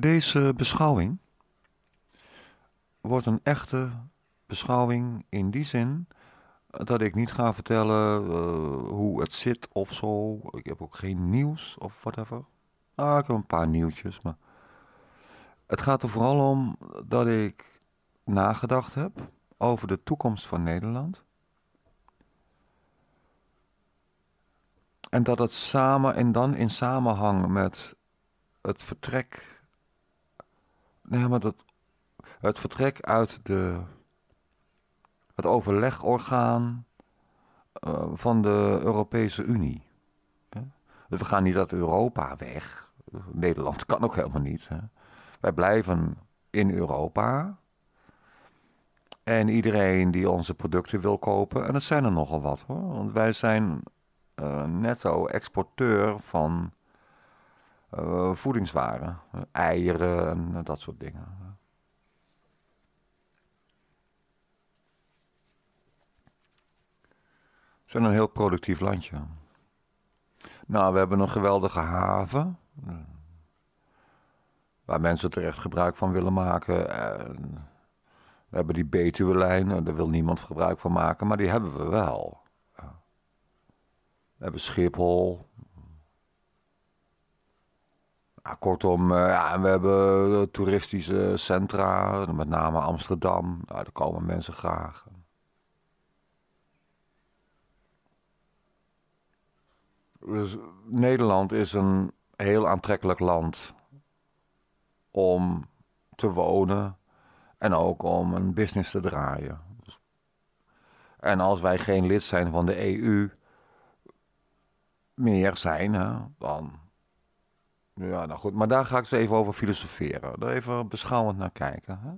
Deze beschouwing wordt een echte beschouwing in die zin dat ik niet ga vertellen eh, hoe het zit of zo. Ik heb ook geen nieuws of whatever. Ah, ik heb een paar nieuwtjes, maar het gaat er vooral om dat ik nagedacht heb over de toekomst van Nederland. En dat het samen en dan in samenhang met het vertrek nee, maar dat, het vertrek uit de, het overlegorgaan eh, van de Europese Unie. Hè? we gaan niet uit Europa weg. Nederland kan ook helemaal niet. Hè? Wij blijven in Europa. En iedereen die onze producten wil kopen, en dat zijn er nogal wat hoor. Want wij zijn eh, netto exporteur van eh, voedingswaren. eieren en eh, dat soort dingen. Het zijn een heel productief landje. Nou, we hebben een geweldige haven. Eh, waar mensen terecht gebruik van willen maken. En we hebben die Betuwe-lijn, daar wil niemand gebruik van maken, maar die hebben we wel. We hebben Schiphol, kortom, eh, ja, we hebben eh, toeristische centra, met name Amsterdam. Nou, daar komen mensen graag. Dus Nederland is een heel aantrekkelijk land om te wonen en ook om een business te draaien. En als wij geen lid zijn van de EU, meer zijn, dan ja, nou goed, maar daar ga ik zo even over filosoferen. Daar even beschouwend naar kijken. Hè?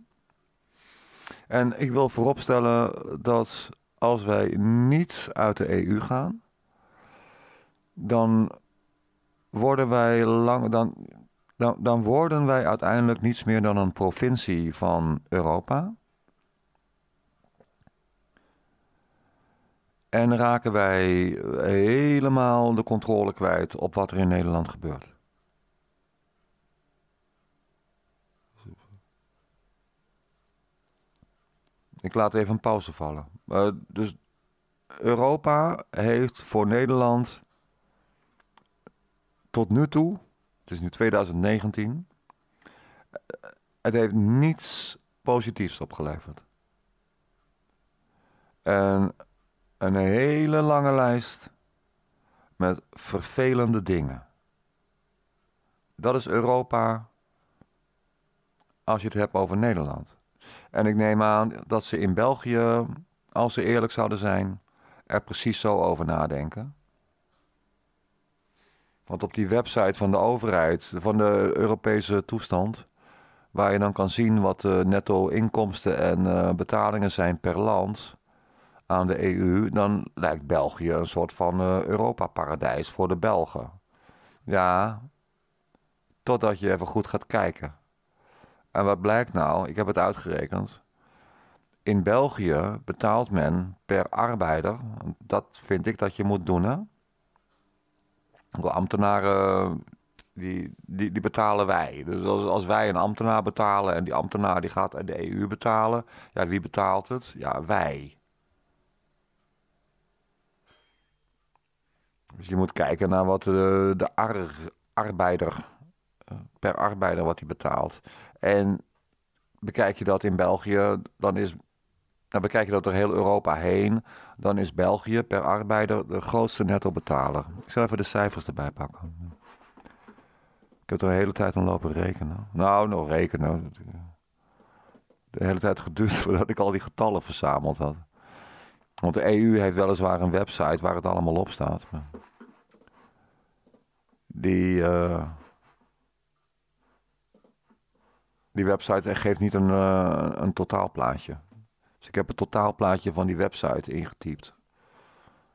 En ik wil vooropstellen dat als wij niet uit de EU gaan, dan worden wij lang. Dan, dan, dan worden wij uiteindelijk niets meer dan een provincie van Europa. En raken wij helemaal de controle kwijt op wat er in Nederland gebeurt. Ik laat even een pauze vallen. Eh, dus Europa heeft voor Nederland tot nu toe, het is nu 2019, eh, het heeft niets positiefs opgeleverd. En een hele lange lijst met vervelende dingen. Dat is Europa als je het hebt over Nederland. En ik neem aan dat ze in België, als ze eerlijk zouden zijn, er precies zo over nadenken. Want op die website van de overheid, van de Europese toestand, waar je dan kan zien wat de netto inkomsten en eh, betalingen zijn per land aan de EU, dan lijkt België een soort van eh, Europa-paradijs voor de Belgen. Ja, totdat je even goed gaat kijken. En wat blijkt nou? Ik heb het uitgerekend. In België betaalt men per arbeider, dat vind ik dat je moet doen. Hè? De ambtenaren, die, die, die betalen wij. Dus als, als wij een ambtenaar betalen en die ambtenaar die gaat de EU betalen, ja, wie betaalt het? Ja, wij. Dus je moet kijken naar wat de, de arbeider, eh, per arbeider wat hij betaalt. En bekijk je dat in België, dan is. Dan bekijk je dat door heel Europa heen, dan is België per arbeider de grootste nettobetaler. Ik zal even de cijfers erbij pakken. Ik heb er een hele tijd aan lopen rekenen. Nou, nog rekenen. De hele tijd geduurd voordat ik al die getallen verzameld had. Want de EU heeft weliswaar een website waar het allemaal op staat. die, eh, die website geeft niet een, uh, een totaalplaatje. Dus ik heb het totaalplaatje van die website ingetypt.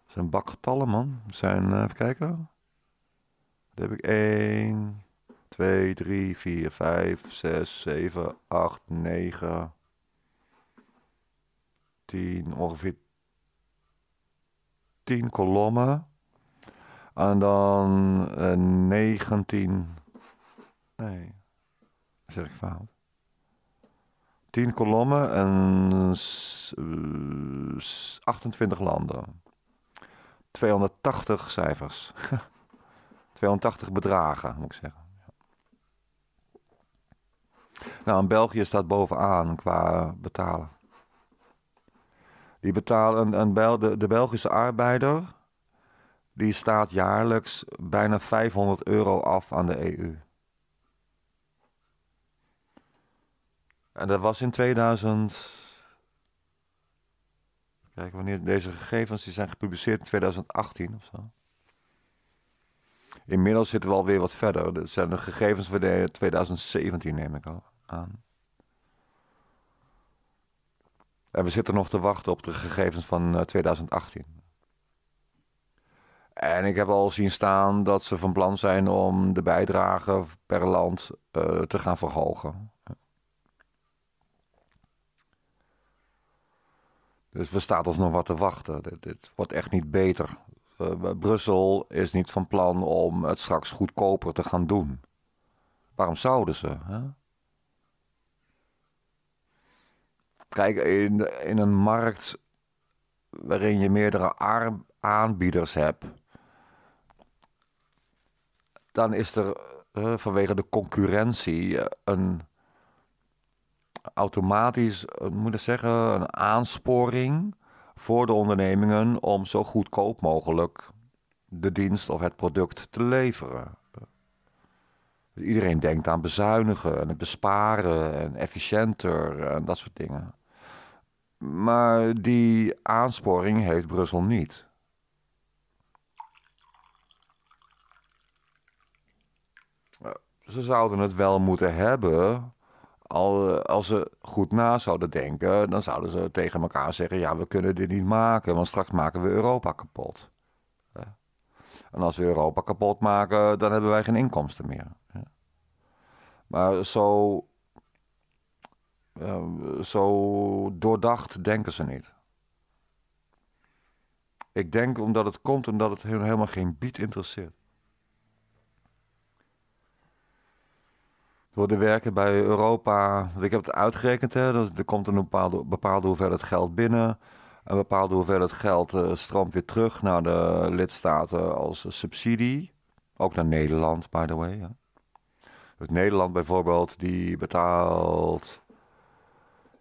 Dat zijn bakgetallen, man. Dat zijn, eh, even kijken. Daar heb ik 1, 2, 3, 4, 5, 6, 7, 8, 9, 10, ongeveer 10 kolommen. En dan uh, eh, 19. Nee. Zeg ik fout? Tien kolommen en 28 eh, landen. 280 cijfers. 280 bedragen, moet ik zeggen. Nou, in België staat bovenaan qua betalen. Die betalen, een, de, de Belgische arbeider, die staat jaarlijks bijna 500 euro af aan de EU. En dat was in 2000. Kijk, wanneer deze gegevens die zijn gepubliceerd in 2018 of zo. Inmiddels zitten we alweer wat verder. Dat zijn de gegevens van 2017, neem ik al aan. En we zitten nog te wachten op de gegevens van 2018. Eh, en ik heb al zien staan dat ze van plan zijn om de bijdrage per land eh, te gaan verhogen. Dus we staan ons nog wat te wachten. Dit, wordt echt niet beter. Brussel is niet van plan om het straks goedkoper te gaan doen. Waarom zouden ze? Hè? Kijk, in, in een markt waarin je meerdere aanbieders hebt, dan is er eh, vanwege de concurrentie eh, een automatisch, eh, moet ik zeggen, een aansporing voor de ondernemingen om zo goedkoop mogelijk de dienst of het product te leveren. Dus iedereen denkt aan bezuinigen en het besparen en efficiënter en dat soort dingen. Maar die aansporing heeft Brussel niet. Eh, ze zouden het wel moeten hebben al, eh, als ze goed na zouden denken, dan zouden ze tegen elkaar zeggen: ja, we kunnen dit niet maken, want straks maken we Europa kapot. En als we Europa kapot maken, dan hebben wij geen inkomsten meer. Maar zo, ehm, zo doordacht denken ze niet. Ik denk omdat het komt omdat het helemaal geen bied interesseert. door de werken bij Europa. Ik heb het uitgerekend, hè, er komt een bepaalde, bepaalde hoeveelheid geld binnen. Een bepaalde hoeveelheid geld uh, stroomt weer terug naar de lidstaten als subsidie. Ook naar Nederland, by the way. Het Nederland bijvoorbeeld, die betaalt.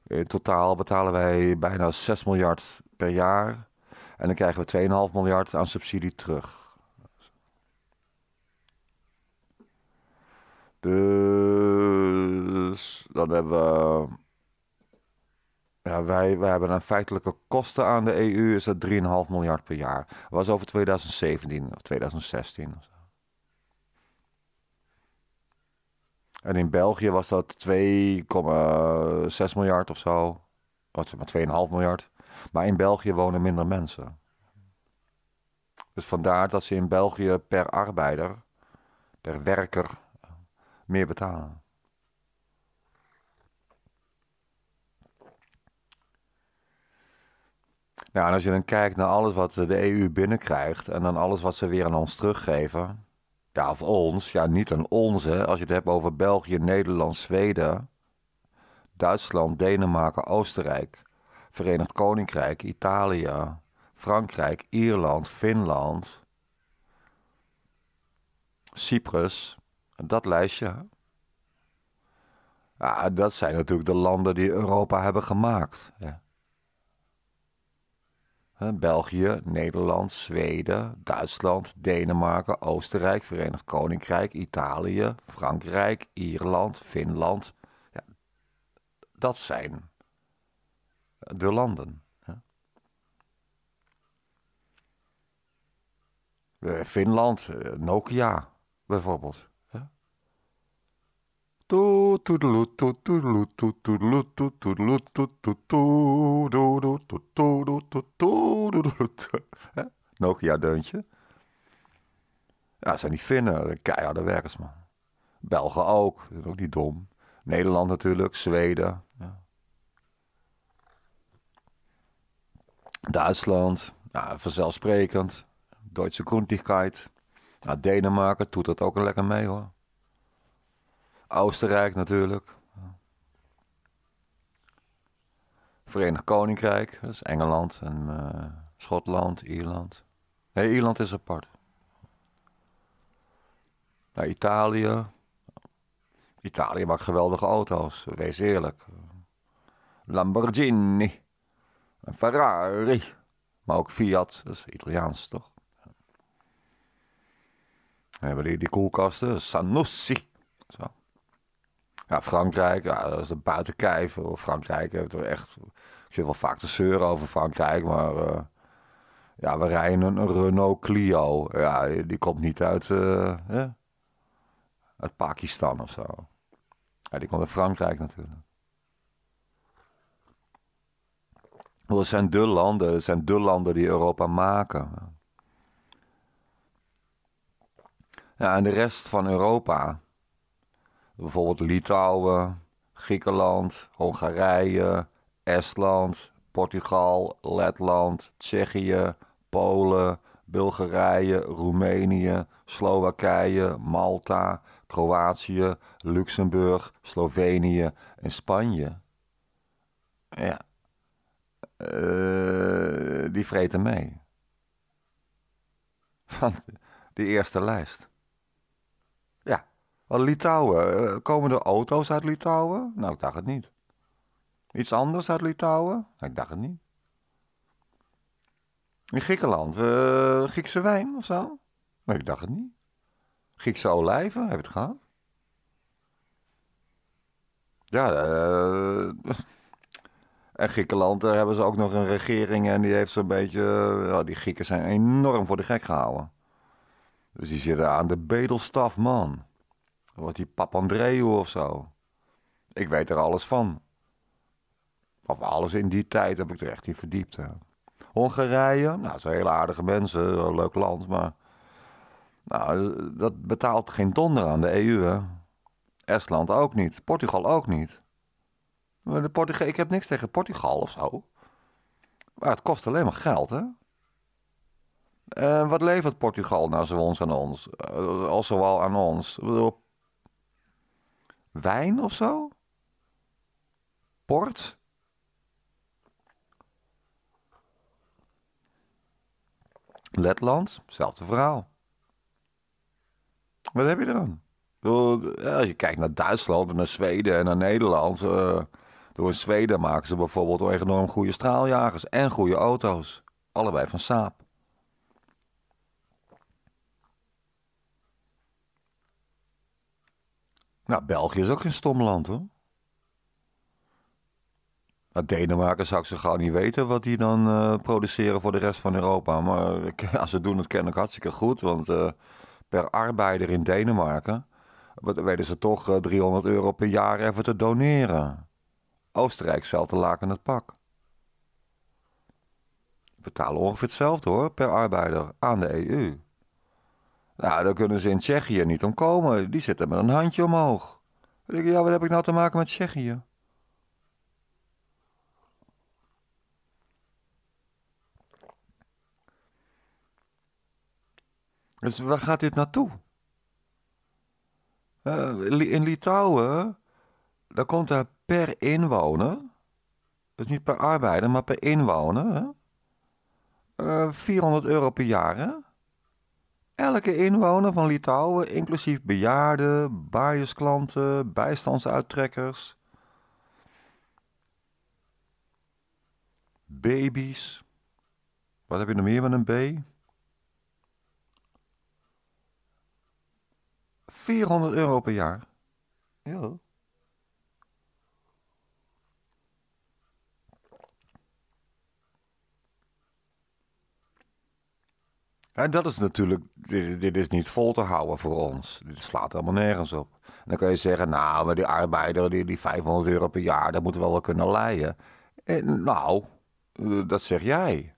In totaal betalen wij bijna 6 miljard per jaar. En dan krijgen we 2,5 miljard aan subsidie terug. Dus dan hebben we. Ja, wij, wij hebben een feitelijke kosten aan de EU, is dat 3,5 miljard per jaar. Dat was over 2017 of 2016 En in België was dat 2,6 miljard of zo. Wat zeg maar 2,5 miljard. Maar in België wonen minder mensen. Dus vandaar dat ze in België per arbeider, per werker, meer betalen. Nou, en als je dan kijkt naar alles wat de EU binnenkrijgt en dan alles wat ze weer aan ons teruggeven. Ja, of ons, ja, niet aan onze, Als je het hebt over België, Nederland, Zweden, Duitsland, Denemarken, Oostenrijk, Verenigd Koninkrijk, Italië, Frankrijk, Ierland, Finland, Cyprus. Dat lijstje. Ja, dat zijn natuurlijk de landen die Europa hebben gemaakt. Ja. België, Nederland, Zweden, Duitsland, Denemarken, Oostenrijk, Verenigd Koninkrijk, Italië, Frankrijk, Ierland, Finland. Ja, dat zijn de landen. Eh, Finland, eh, Nokia bijvoorbeeld. Nokia-deuntje. Ja, zijn die Finnen, keiharde werkers, man. Belgen ook, ook niet dom. Nederland natuurlijk, Zweden. Duitsland, ja, vanzelfsprekend. Duitse Grundigkeit. Denemarken doet dat ook lekker mee, hoor. Oostenrijk natuurlijk. Verenigd Koninkrijk, dat is Engeland en eh, Schotland, Ierland. Nee, Ierland is apart. Naar nou, Italië. Italië maakt geweldige auto's, wees eerlijk. Lamborghini, Ferrari, maar ook Fiat, dat is Italiaans toch? Dan hebben hier die koelkasten, Sanussi. Zo. Ja, Frankrijk, ja, dat is een buitenkijf. Frankrijk heeft er echt... Ik zit wel vaak te zeuren over Frankrijk, maar... Eh, ja, we rijden een Renault Clio. Ja, die, komt niet uit, uh, uit Pakistan of zo. Ja, die komt uit Frankrijk natuurlijk. dat zijn de landen, dat zijn de landen die Europa maken. Ja, en de rest van Europa, Bijvoorbeeld Litouwen, Griekenland, Hongarije, Estland, Portugal, Letland, Tsjechië, Polen, Bulgarije, Roemenië, Slowakije, Malta, Kroatië, Luxemburg, Slovenië en Spanje. Ja, eh, die vreten mee. Van de eerste lijst. Litouwen, eh, komen er auto's uit Litouwen? Nou, ik dacht het niet. Iets anders uit Litouwen? Nou, ik dacht het niet. In Griekenland, eh, Griekse wijn of zo? Nee, ik dacht het niet. Griekse olijven, heb je het gehad? Ja, uh, en Griekenland, daar hebben ze ook nog een regering en die heeft zo'n beetje... die Grieken zijn enorm voor de gek gehouden. Dus die zitten aan de bedelstaf, man. Dat was die Papandreou of zo. Ik weet er alles van. Of alles in die tijd heb ik er echt in verdiept. Hongarije, nou, zijn hele aardige mensen, leuk land, maar. Nou, dat betaalt geen donder aan de EU, hè? Estland ook niet, Portugal ook niet. Maar de Portuge ik heb niks tegen Portugal of zo. Maar het kost alleen maar geld, hè? En wat levert Portugal nou zo ons aan ons? Eh, als zowel aan ons wijn of zo? Port? Letland, Zelfde verhaal. Wat heb je dan? Eh, als je kijkt naar Duitsland en naar Zweden en naar Nederland. Eh, door in Zweden maken ze bijvoorbeeld enorm goede straaljagers en goede auto's. Allebei van Saab. Nou, België is ook geen stom land hoor. Nou, Denemarken zou ik zo gauw niet weten wat die dan eh, produceren voor de rest van Europa. Maar eh, als ze doen ken ik hartstikke goed. Want eh, per arbeider in Denemarken weten ze toch uh, 300 euro per jaar even te doneren. Oostenrijk zelf de laken het pak. betalen ongeveer hetzelfde hoor, per arbeider aan de EU. Nou, daar kunnen ze in Tsjechië niet om komen. Die zitten met een handje omhoog. ik, ja, wat heb ik nou te maken met Tsjechië? Dus waar gaat dit naartoe? Eh, in Litouwen, daar komt er per inwoner, dus niet per arbeider, maar per inwoner, 400 eh, euro per jaar. Hè? Elke inwoner van Litouwen, inclusief bejaarden, baasklanten, bijstandsuittrekkers, baby's. Wat heb je nog meer met een B? 400 euro per jaar. Ja. En dat is natuurlijk, dit, dit, is niet vol te houden voor ons. Dit slaat helemaal nergens op. dan kan je zeggen, nou, maar die arbeider, die, die 500 euro per jaar, dat moeten we wel kunnen leiden. En, nou, eh, dat zeg jij.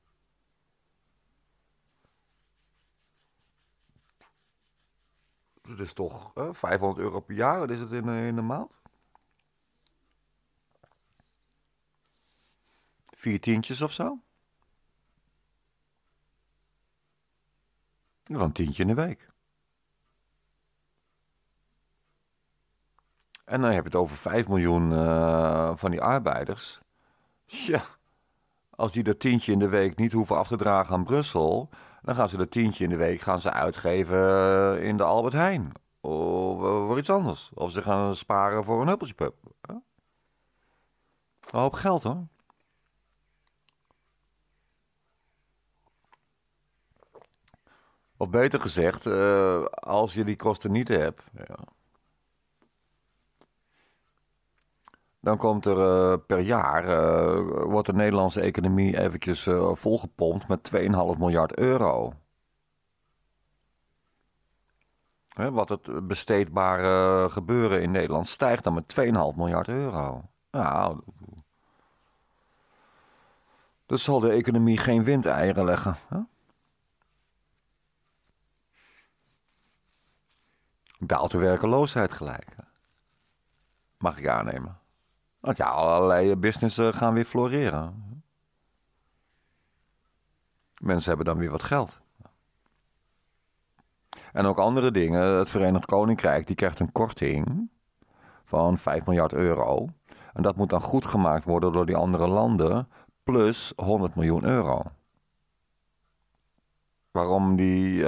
Dat is toch 500 euro per jaar, wat is het in, eh, in een maand? Vier tientjes of zo? van tientje in de week. En dan heb je het over 5 miljoen eh, van die arbeiders. Ja, als die dat tientje in de week niet hoeven af te dragen aan Brussel, dan gaan ze dat tientje in de week gaan ze uitgeven eh, in de Albert Heijn. Of eh, voor iets anders. Of ze gaan sparen voor een huppeltjepub. Een hoop geld hoor. Of beter gezegd, eh, als je die kosten niet hebt, ja. dan komt er eh, per jaar, eh, wordt de Nederlandse economie eventjes volgepompt met 2,5 miljard euro. Hè, wat het besteedbare gebeuren in Nederland stijgt dan met 2,5 miljard euro. Nou, dus zal de economie geen windeieren leggen. Hè? daalt de werkeloosheid gelijk. Mag ik aannemen. Want ja, allerlei businessen gaan weer floreren. Mensen hebben dan weer wat geld. En ook andere dingen. Het Verenigd Koninkrijk die krijgt een korting van 5 miljard euro. En dat moet dan goed gemaakt worden door die andere landen. Plus 100 miljoen euro. Waarom die.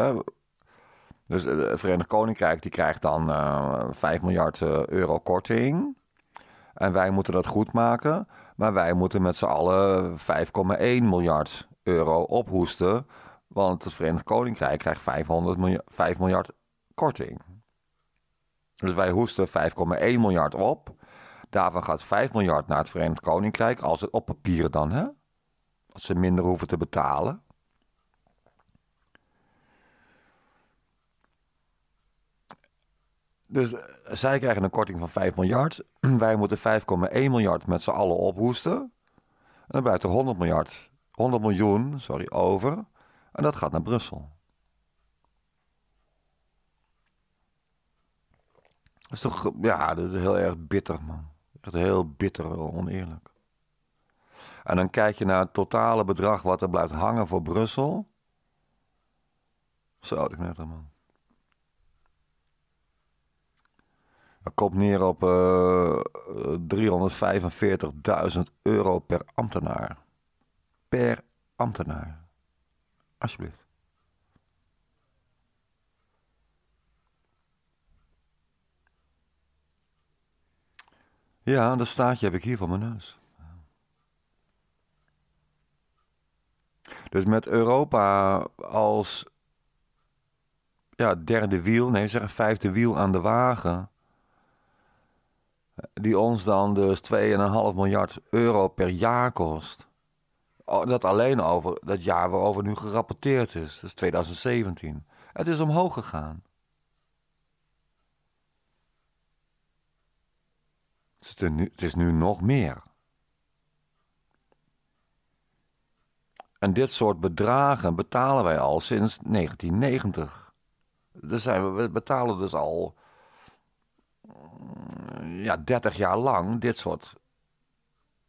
Dus eh, het Verenigd Koninkrijk die krijgt dan uh, eh, 5 miljard eh, euro korting. En wij moeten dat goed maken. Maar wij moeten met z'n allen 5,1 miljard euro ophoesten. Want het Verenigd Koninkrijk krijgt 500 5 miljard korting. Dus wij hoesten 5,1 miljard op. Daarvan gaat 5 miljard naar het Verenigd Koninkrijk. Als het op papier dan, hè? Als ze minder hoeven te betalen. Dus eh, zij krijgen een korting van 5 miljard. Wij moeten 5,1 miljard met z'n allen ophoesten. En dan blijft er 100 miljard, 100 miljoen, sorry, over. En dat gaat naar Brussel. Dat is toch, ja, dat is heel erg bitter, man. Echt heel bitter, oneerlijk. En dan kijk je naar het totale bedrag wat er blijft hangen voor Brussel. Zo, ik net man. komt neer op uh, eh, 345.000 eh, euro per ambtenaar. Per ambtenaar. Alsjeblieft. Ja, dat staatje heb ik hier voor mijn neus. Dus met Europa als ja, derde wiel, nee zeg vijfde wiel aan de wagen die ons dan dus 2,5 miljard euro per jaar kost. Oh, dat alleen over dat jaar waarover nu gerapporteerd is, dat is 2017. Het is omhoog gegaan. Het is nu, nog meer. En dit soort bedragen betalen wij al sinds 1990. Dus zijn we, we betalen dus al eh, ja, 30 jaar lang dit soort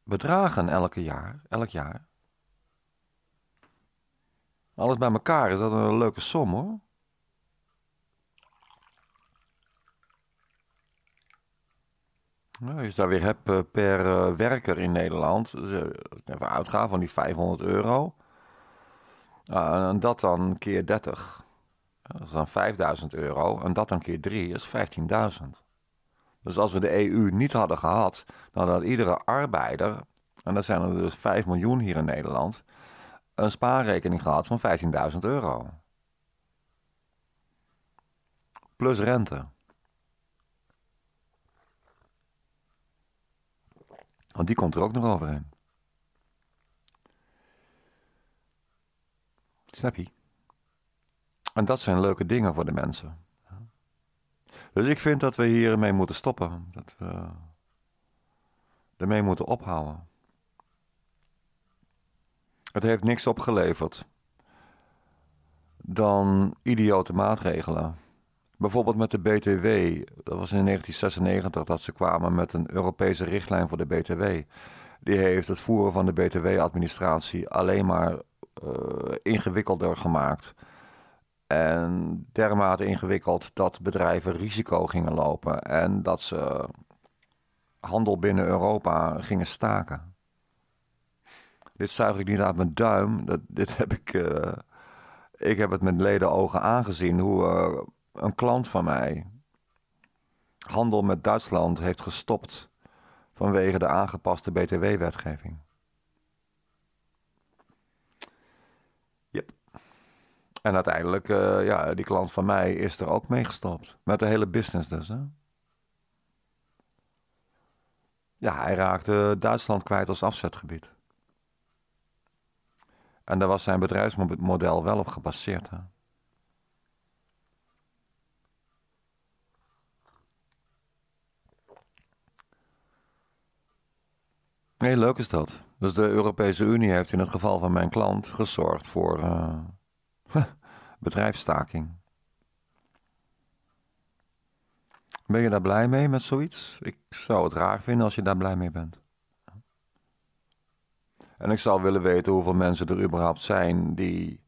bedragen elke jaar, elk jaar. Alles bij elkaar is dat een leuke som hoor. Nou, als je daar weer hebt eh, per eh, werker in Nederland, even uitgaan van die 500 euro. en dat dan keer 30, dat is dan 5000 euro. En dat dan keer 3 is 15.000. Dus als we de EU niet hadden gehad, dan had iedere arbeider, en dat zijn er dus 5 miljoen hier in Nederland, een spaarrekening gehad van 15.000 euro. Plus rente. Want die komt er ook nog overheen. Snap je? En dat zijn leuke dingen voor de mensen. Dus ik vind dat we hiermee moeten stoppen. Dat we ermee moeten ophouden. Het heeft niks opgeleverd dan idiote maatregelen. Bijvoorbeeld met de BTW. Dat was in 1996 dat ze kwamen met een Europese richtlijn voor de BTW. Die heeft het voeren van de BTW-administratie alleen maar eh, ingewikkelder gemaakt. En dermate ingewikkeld dat bedrijven risico gingen lopen en dat ze handel binnen Europa gingen staken. Dit zuig ik niet uit mijn duim. Dat, dit heb ik. Eh, ik heb het met leden ogen aangezien hoe eh, een klant van mij handel met Duitsland heeft gestopt vanwege de aangepaste BTW-wetgeving. En uiteindelijk, eh, ja, die klant van mij is er ook mee gestopt. Met de hele business dus, hè? Ja, hij raakte Duitsland kwijt als afzetgebied. En daar was zijn bedrijfsmodel wel op gebaseerd, hè? Nee, leuk is dat. Dus de Europese Unie heeft in het geval van mijn klant gezorgd voor... Eh, bedrijfstaking. Ben je daar blij mee met zoiets? Ik zou het raar vinden als je daar blij mee bent. En ik zou willen weten hoeveel mensen er überhaupt zijn die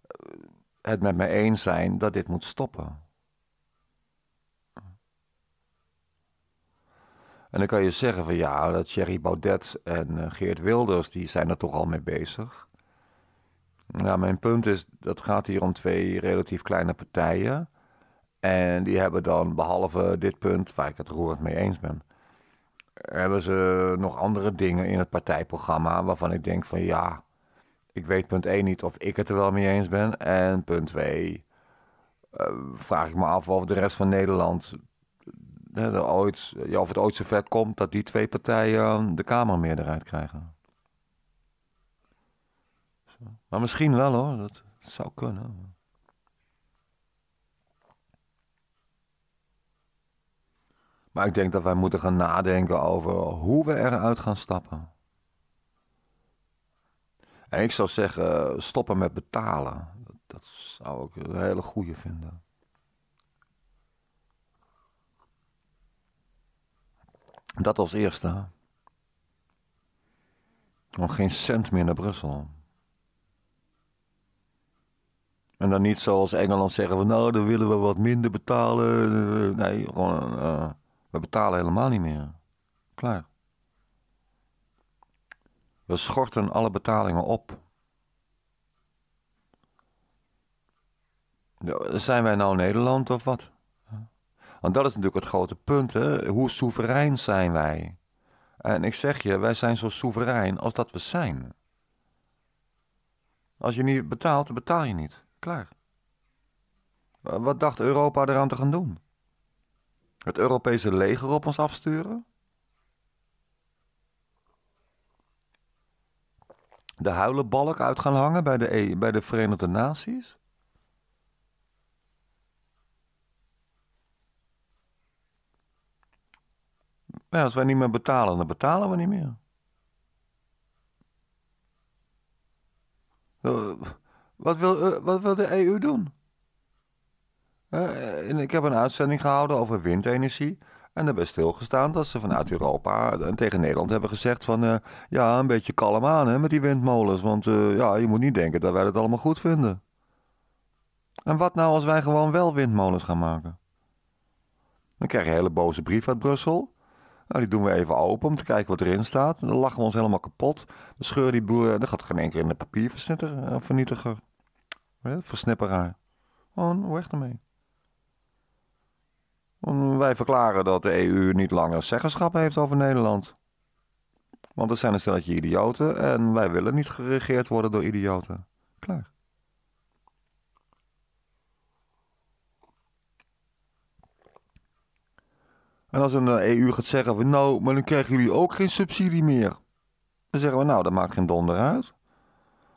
eh, het met mij eens zijn dat dit moet stoppen. En dan kan je zeggen van ja, dat Thierry Baudet en eh, Geert Wilders, die zijn er toch al mee bezig. Ja, mijn punt is, dat gaat hier om twee relatief kleine partijen. En die hebben dan, behalve dit punt, waar ik het roerend mee eens ben, hebben ze nog andere dingen in het partijprogramma waarvan ik denk van ja, ik weet punt 1 niet of ik het er wel mee eens ben. En punt 2 eh, vraag ik me af of de rest van Nederland eh, ooit, ja, of het ooit zover komt dat die twee partijen de Kamermeerderheid krijgen. Maar misschien wel hoor, dat zou kunnen. Maar ik denk dat wij moeten gaan nadenken over hoe we eruit gaan stappen. En ik zou zeggen, stoppen met betalen. Dat zou ik een hele goede vinden. Dat als eerste. Nog geen cent meer naar Brussel. En dan niet zoals Engeland zeggen van nou, dan willen we wat minder betalen. Nee, gewoon, eh, we betalen helemaal niet meer. Klaar. We schorten alle betalingen op. Zijn wij nou Nederland of wat? Want dat is natuurlijk het grote punt. Hè? Hoe soeverein zijn wij? En ik zeg je, wij zijn zo soeverein als dat we zijn. Als je niet betaalt, betaal je niet klaar. Wat dacht Europa eraan te gaan doen? Het Europese leger op ons afsturen? De huilenbalk uit gaan hangen bij de, e-, bij de Verenigde Naties? Ja, als wij niet meer betalen, dan betalen we niet meer. Eh, wat wil, eh, wat wil de EU doen? Eh, en ik heb een uitzending gehouden over windenergie. En daarbij stilgestaan dat ze vanuit Europa tegen Nederland hebben gezegd van... Eh, ja, een beetje kalm aan hè, met die windmolens. Want ja, je moet niet denken dat wij dat allemaal goed vinden. En wat nou als wij gewoon wel windmolens gaan maken? Dan krijg je een hele boze brief uit Brussel. Nou, die doen we even open om te kijken wat erin staat. dan lachen we ons helemaal kapot. We scheuren die boelen. Eh, dan gaat geen enkele in de papiervernietiger. Eh, versnipperaar. Gewoon weg ermee. Wij verklaren dat de EU niet langer zeggenschap heeft over Nederland. Want er zijn een stelletje idioten en wij willen niet geregeerd worden door idioten. Klaar. En als een EU eh, e gaat zeggen van nou, maar dan krijgen jullie ook geen subsidie meer. Dan zeggen we nou, dat maakt geen donder uit.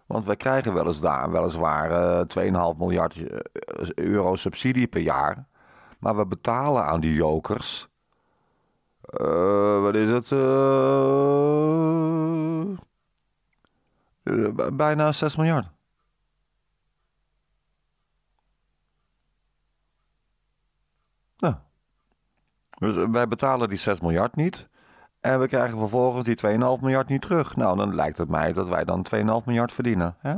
Want wij krijgen weliswaar, weliswaar uh, eh, 2,5 miljard eh, euro subsidie per jaar. Maar we betalen aan die jokers. wat is het? bijna 6 miljard. Dus eh, wij betalen die 6 miljard niet. En we krijgen vervolgens die 2,5 miljard niet terug. Nou, dan lijkt het mij dat wij dan 2,5 miljard verdienen. Hè?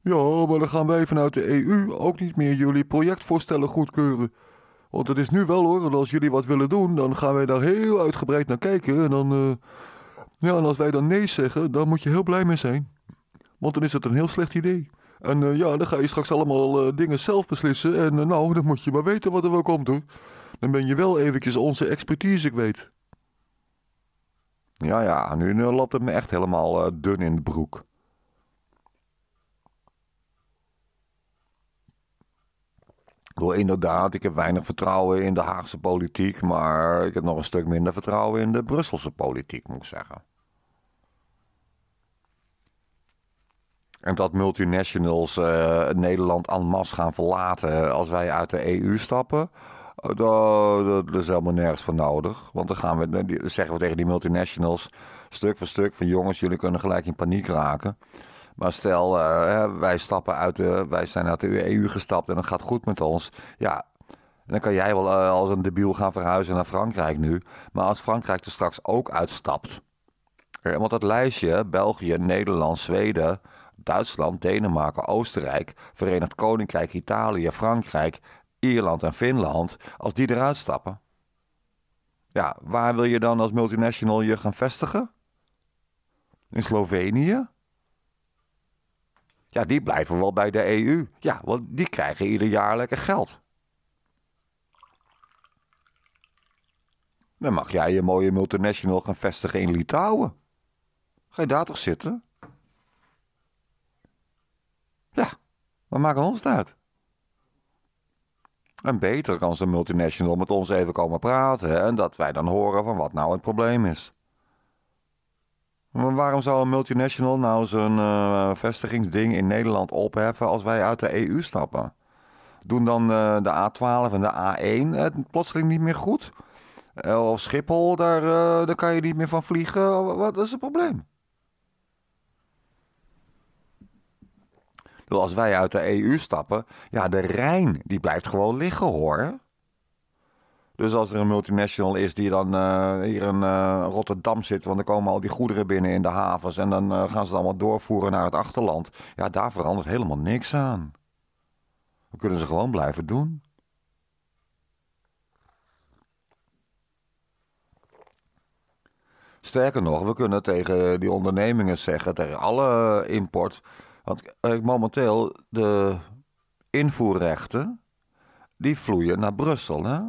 Ja, maar dan gaan wij vanuit de EU ook niet meer jullie projectvoorstellen goedkeuren. Want het is nu wel hoor, als jullie wat willen doen, dan gaan wij daar heel uitgebreid naar kijken. En dan, eh, ja, en als wij dan nee zeggen, dan moet je heel blij mee zijn. Want dan is het een heel slecht idee. En eh, ja, dan ga je straks allemaal eh, dingen zelf beslissen. En eh, nou, dan moet je maar weten wat er wel komt hoor. Dan ben je wel eventjes onze expertise ik weet. Ja, ja, nu, nu loopt het me echt helemaal dun in de broek. Door inderdaad, ik heb weinig vertrouwen in de Haagse politiek, maar ik heb nog een stuk minder vertrouwen in de Brusselse politiek, moet ik zeggen. En dat multinationals eh, Nederland en masse gaan verlaten als wij uit de EU stappen. Eh, dat, dat is helemaal nergens voor nodig. Want dan gaan we, dan zeggen we tegen die multinationals stuk voor stuk van jongens, jullie kunnen gelijk in paniek raken. Maar stel, eh, wij, stappen uit de, wij zijn uit de EU gestapt en het gaat goed met ons. Ja, dan kan jij wel als een debiel gaan verhuizen naar Frankrijk nu. Maar als Frankrijk er straks ook uitstapt. Want dat lijstje, België, Nederland, Zweden, Duitsland, Denemarken, Oostenrijk, Verenigd Koninkrijk, Italië, Frankrijk, Ierland en Finland, als die eruit stappen? Ja, waar wil je dan als multinational je gaan vestigen? In Slovenië? Ja, die blijven wel bij de EU. Ja, want die krijgen ieder jaar lekker geld. Dan mag jij je mooie multinational gaan vestigen in Litouwen. Ga je daar toch zitten? Wat maken ons dat? En beter kan zo'n multinational met ons even komen praten en dat wij dan horen van wat nou het probleem is. Maar waarom zou een multinational nou zijn eh, vestigingsding in Nederland opheffen als wij uit de EU stappen? Doen dan eh, de A12 en de A1 het plotseling niet meer goed? Eh, of Schiphol, daar, daar kan je niet meer van vliegen. Wat is het probleem? Dus als wij uit de EU stappen, ja, de Rijn die blijft gewoon liggen hoor. Dus als er een multinational is die dan eh, hier in eh, Rotterdam zit, want dan komen al die goederen binnen in de havens en dan eh, gaan ze het allemaal doorvoeren naar het achterland. Ja, daar verandert helemaal niks aan. Dat kunnen ze gewoon blijven doen. Sterker nog, we kunnen tegen die ondernemingen zeggen, tegen alle import want eh, momenteel, de invoerrechten, die vloeien naar Brussel, hè?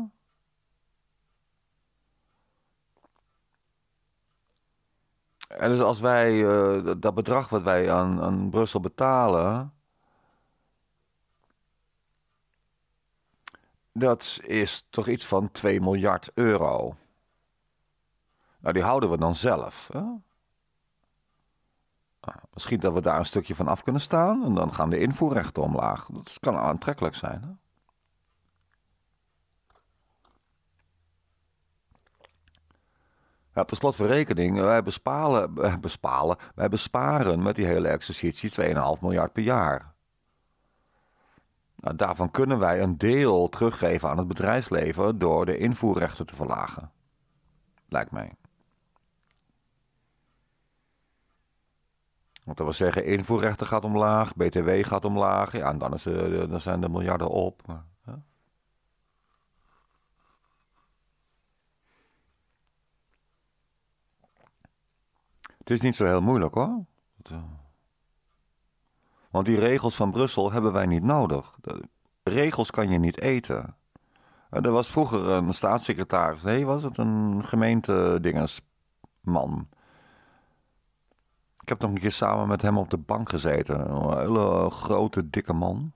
En dus als wij eh, dat bedrag wat wij aan, aan Brussel betalen, dat is toch iets van 2 miljard euro. Nou, die houden we dan zelf. Hè? misschien dat we daar een stukje van af kunnen staan en dan gaan de invoerrechten omlaag. Dat kan aantrekkelijk zijn. Hè? Ja, per slot van rekening, wij, bespalen, eh, bespalen, wij besparen met die hele exercitie 2,5 miljard per jaar. Nou, daarvan kunnen wij een deel teruggeven aan het bedrijfsleven door de invoerrechten te verlagen. Lijkt mij. Want dat wil zeggen, invoerrechten gaat omlaag, BTW gaat omlaag. Ja, en dan, is, uh, dan zijn de miljarden op. Het is niet zo heel moeilijk hoor. Eh, want die regels van Brussel hebben wij niet nodig. regels kan je niet eten. Eh, er was vroeger een staatssecretaris, nee, was het een gemeentedingersman. Ik heb nog een keer samen met hem op de bank gezeten. Een hele grote, dikke man.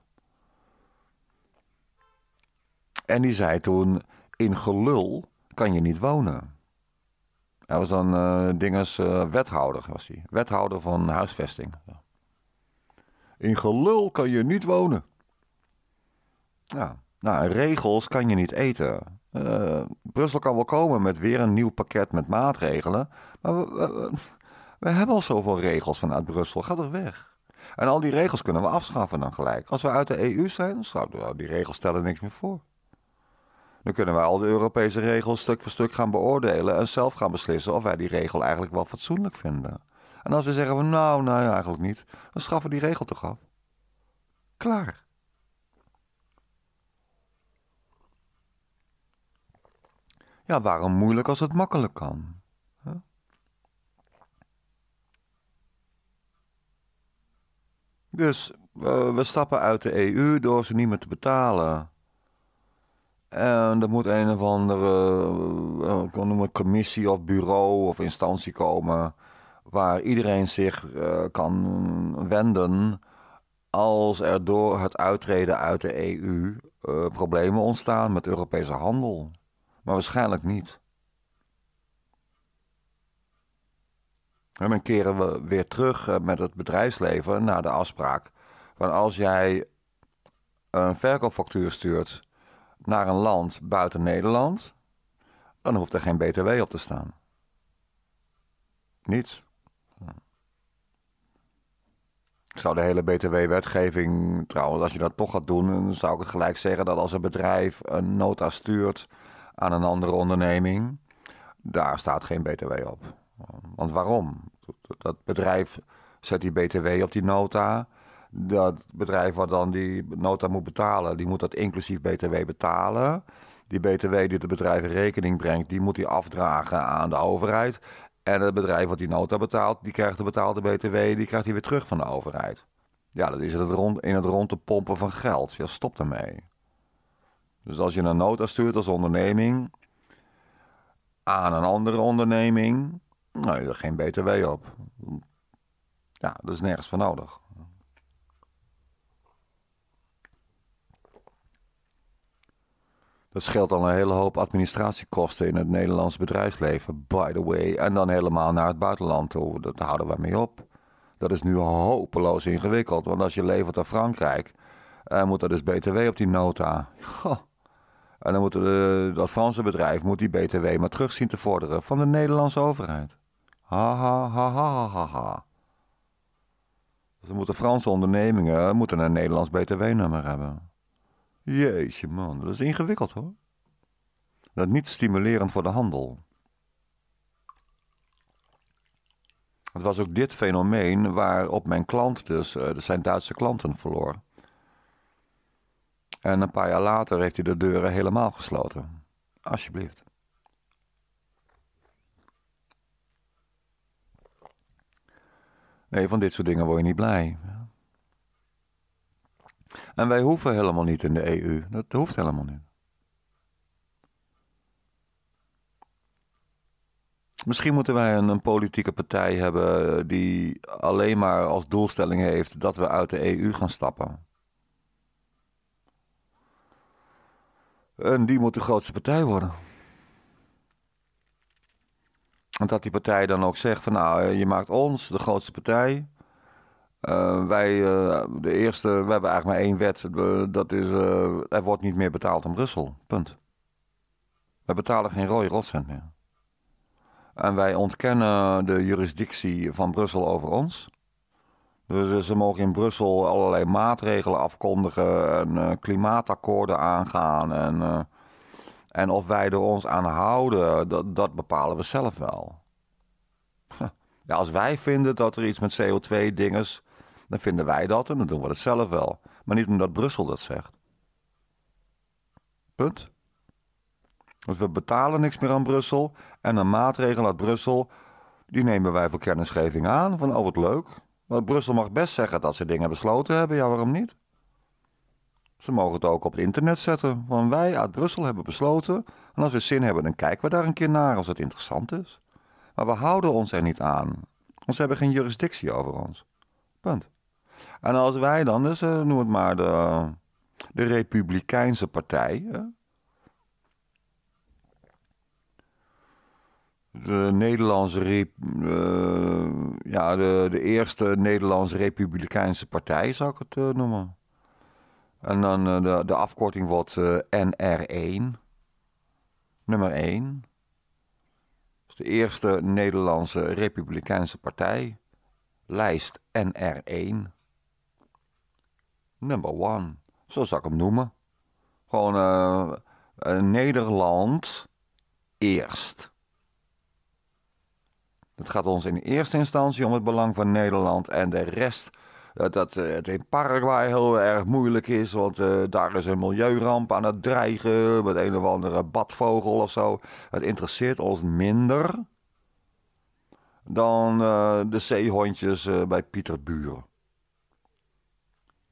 En die zei toen: In gelul kan je niet wonen. Hij was dan uh, dinges eh, wethouder, was hij. Wethouder van huisvesting. In gelul kan je niet wonen. Ja. Nou, regels kan je niet eten. Eh, Brussel kan wel komen met weer een nieuw pakket met maatregelen. Maar we hebben al zoveel regels vanuit Brussel, ga toch weg. En al die regels kunnen we afschaffen dan gelijk. Als we uit de EU zijn, zouden die regels stellen niks meer voor. Dan kunnen wij al de Europese regels stuk voor stuk gaan beoordelen en zelf gaan beslissen of wij die regel eigenlijk wel fatsoenlijk vinden. En als we zeggen van nou, nou eigenlijk niet, dan schaffen we die regel toch af. Klaar. Ja, waarom moeilijk als het makkelijk kan? Dus we stappen uit de EU door ze niet meer te betalen. En er moet een of andere uh, noemen, commissie of bureau of instantie komen waar iedereen zich eh, kan wenden als er door het uitreden uit de EU problemen ontstaan met Europese handel. Maar waarschijnlijk niet. dan keren we weer terug eh, met het bedrijfsleven naar de afspraak. Want als jij een verkoopfactuur stuurt naar een land buiten Nederland, dan hoeft er geen BTW op te staan. Niets. Ik zou de hele BTW-wetgeving, trouwens, als je dat toch gaat doen, dan zou ik het gelijk zeggen dat als een bedrijf een nota stuurt aan een andere onderneming, daar staat geen BTW op. Want waarom? Dat bedrijf zet die BTW op die nota. Dat bedrijf wat dan die nota moet betalen, die moet dat inclusief BTW betalen. Die BTW die het bedrijf in rekening brengt, die moet hij afdragen aan de overheid. En het bedrijf wat die nota betaalt, die krijgt de betaalde BTW, die krijgt hij weer terug van de overheid. Ja, dat is het rond, in het rond te pompen van geld. Ja, stop daarmee. Dus als je een nota stuurt als onderneming aan een andere onderneming, nou, geen btw op. Ja, dat is nergens voor nodig. Dat scheelt al een hele hoop administratiekosten in het Nederlands bedrijfsleven, by the way. En dan helemaal naar het buitenland toe. Dat houden we mee op. Dat is nu hopeloos ingewikkeld. Want als je levert op Frankrijk, eh, moet er dus BTW op die nota. Goh. En dan moet dat Franse bedrijf moet die BTW maar terug zien te vorderen van de Nederlandse overheid. Ha ha ha ha ha ha. Ze moeten Franse ondernemingen moeten een Nederlands btw-nummer hebben. Jeetje man, dat is ingewikkeld hoor. Dat is niet stimulerend voor de handel. Het was ook dit fenomeen waarop mijn klant dus, eh, dus zijn Duitse klanten verloor. En een paar jaar later heeft hij de deuren helemaal gesloten. Alsjeblieft. Nee, van dit soort dingen word je niet blij. En wij hoeven helemaal niet in de EU. Dat hoeft helemaal niet. Misschien moeten wij een, een, politieke partij hebben die alleen maar als doelstelling heeft dat we uit de EU gaan stappen. En die moet de grootste partij worden dat die partij dan ook zegt van nou, eh, je maakt ons de grootste partij. Eh, wij, eh, de eerste, we hebben eigenlijk maar één wet. dat is, er wordt niet meer betaald aan Brussel. Punt. we betalen geen rode rotcent meer. En wij ontkennen de juridictie van Brussel over ons. Dus ze mogen in Brussel allerlei maatregelen afkondigen en klimaatakkoorden aangaan en en of wij er ons aan houden, dat, dat bepalen we zelf wel. Ja, als wij vinden dat er iets met CO2-ding is, dan vinden wij dat en dan doen we het zelf wel. Maar niet omdat Brussel dat zegt. Punt. Dus we betalen niks meer aan Brussel. En een maatregel uit Brussel, die nemen wij voor kennisgeving aan. Van, oh wat leuk. Want Brussel mag best zeggen dat ze dingen besloten hebben. Ja, waarom niet? Ze mogen het ook op het internet zetten, want wij uit Brussel hebben besloten. En als we zin hebben, dan kijken we daar een keer naar als het interessant is. Maar we houden ons er niet aan, want ze hebben geen jurisdictie over ons. Punt. En als wij dan, dus, eh, noem het maar de, de Republikeinse Partij. Hè? de Nederlandse. ja, de, de eerste Nederlandse Republikeinse Partij, zou ik het eh, noemen. En dan eh, de, de afkorting wordt eh, NR1. Nummer 1. de eerste Nederlandse Republikeinse partij. Lijst NR1. Number 1. Zo zou ik hem noemen. Gewoon eh, Nederland eerst. Het gaat ons in eerste instantie om het belang van Nederland en de rest eh, dat eh, het in Paraguay heel erg moeilijk is, want eh, daar is een milieuramp aan het dreigen met een of andere badvogel of zo. Het interesseert ons minder dan de zeehondjes bij Pieter Buren.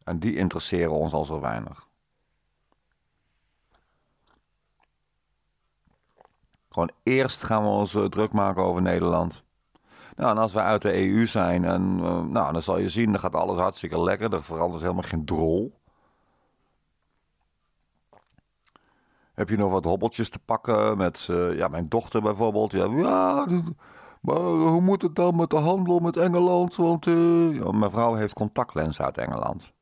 En die interesseren ons al zo weinig. Gewoon eerst gaan we ons druk maken over Nederland. Ja, en als we uit de EU zijn, en, eh, nou, dan zal je zien, dan gaat alles hartstikke lekker. Er verandert helemaal geen drol. Heb je nog wat hobbeltjes te pakken met eh, ja, mijn dochter bijvoorbeeld? Ja, maar hoe moet het dan met de handel met Engeland? Want eh, ja, mijn vrouw heeft contactlenzen uit Engeland.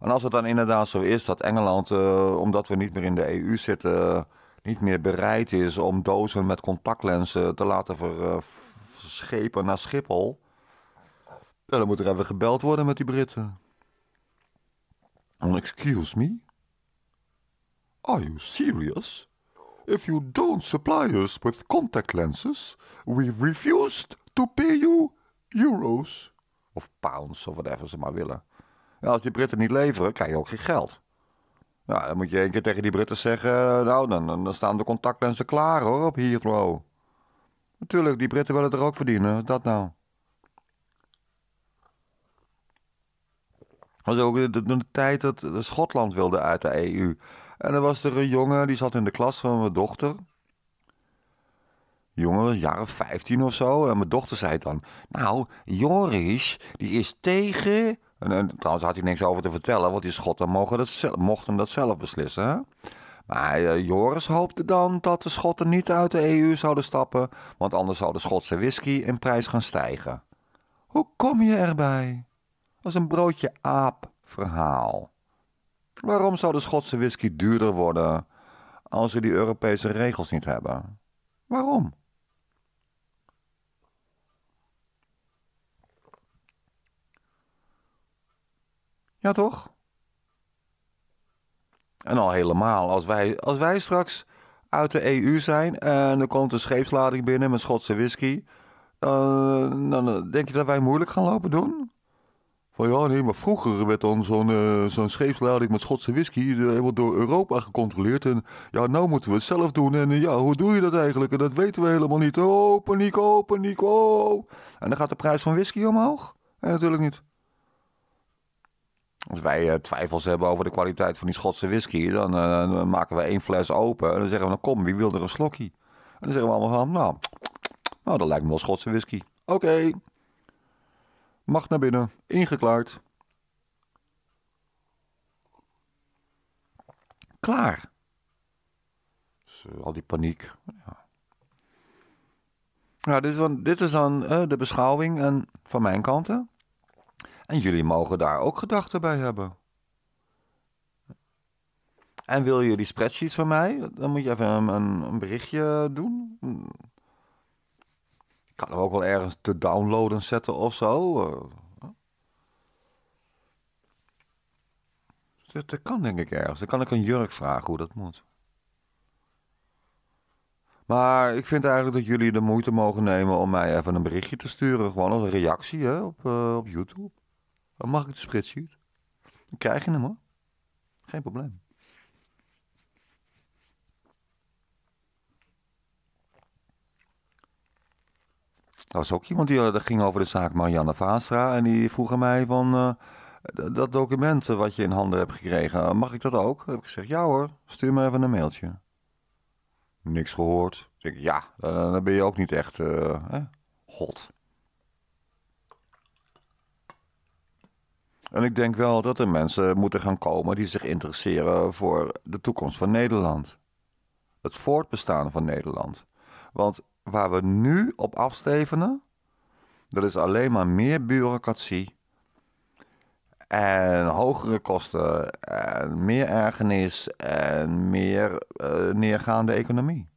En als het dan inderdaad zo is dat Engeland, omdat we niet meer in de EU zitten, niet meer bereid is om dozen met contactlenzen te laten ver, schepen naar Schiphol. Ja, dan moet er even gebeld worden met die Britten. Oh, excuse me? Are you serious? If you don't supply us with contact lenses, we refused to pay you euro's. Of pounds, of whatever ze maar willen. Ja, als die Britten niet leveren, krijg je ook geen geld. Nou, dan moet je één keer tegen die Britten zeggen... nou, dan, staan de contactlenzen klaar hoor, op Heathrow. Natuurlijk, die Britten willen het er ook verdienen. Dat nou. Dat was ook de, tijd dat Schotland wilde uit de EU. En er was er een jongen, die zat in de klas van mijn dochter. jongen was jaren 15 of zo. En mijn dochter zei dan... Nou, Joris, die is tegen... En, trouwens had hij niks over te vertellen... want die Schotten mogen dat zelf, mochten dat zelf beslissen. Hè? Maar eh, Joris hoopte dan dat de Schotten niet uit de EU zouden stappen, want anders zou de Schotse whisky in prijs gaan stijgen. Hoe kom je erbij? Dat is een broodje aap verhaal. Waarom zou de Schotse whisky duurder worden als ze die Europese regels niet hebben? Waarom? Ja, toch? En al helemaal, als wij, als wij straks uit de EU zijn en er komt een scheepslading binnen met Schotse whisky, dan, dan eh, denk je dat wij moeilijk gaan lopen doen? Van ja, nee, maar vroeger werd dan zo'n eh, zo'n scheepslading met Schotse whisky eh, helemaal door Europa gecontroleerd. En ja, nou moeten we het zelf doen. En ja, hoe doe je dat eigenlijk? En dat weten we helemaal niet. Oh, paniek, oh, paniek, oh. En dan gaat de prijs van whisky omhoog? En natuurlijk niet. Als wij eh, twijfels hebben over de kwaliteit van die Schotse whisky, eh, dan maken we één fles open. En dan zeggen we, nou kom, wie wil er een slokje? En dan zeggen we allemaal van, nou, nou dat lijkt me wel Schotse whisky. Oké. Mag naar binnen. Ingeklaard. Klaar. al die paniek. Ja. Nou, dit is dan, dit is dan eh, de beschouwing en van mijn kant. En jullie mogen daar ook gedachten bij hebben. En wil je die spreadsheet van mij? Dan moet je even een, een, berichtje doen. Ik kan hem ook wel ergens te downloaden zetten of zo. Eh. Dat, kan denk ik ergens. Dan kan ik een jurk vragen hoe dat moet. Maar ik vind eigenlijk dat jullie de moeite mogen nemen om mij even een berichtje te sturen. Gewoon als een reactie hè, op, eh, op YouTube. Oh, mag ik de spreadsheet? Dan krijg je hem hoor. Geen probleem. Er was ook iemand die eh, dat ging over de zaak Marianne Vaastra. En die vroeg aan mij van... Eh, dat document eh, wat je in handen hebt gekregen, mag ik dat ook? heb ik gezegd, ja hoor, stuur me even een mailtje. Niks gehoord. Ik ja, dan ben je ook niet echt hot. En ik denk wel dat er mensen moeten gaan komen die zich interesseren voor de toekomst van Nederland. Het voortbestaan van Nederland. Want waar we nu op afstevenen, dat is alleen maar meer bureaucratie. En hogere kosten. En meer ergernis. En meer eh, neergaande economie.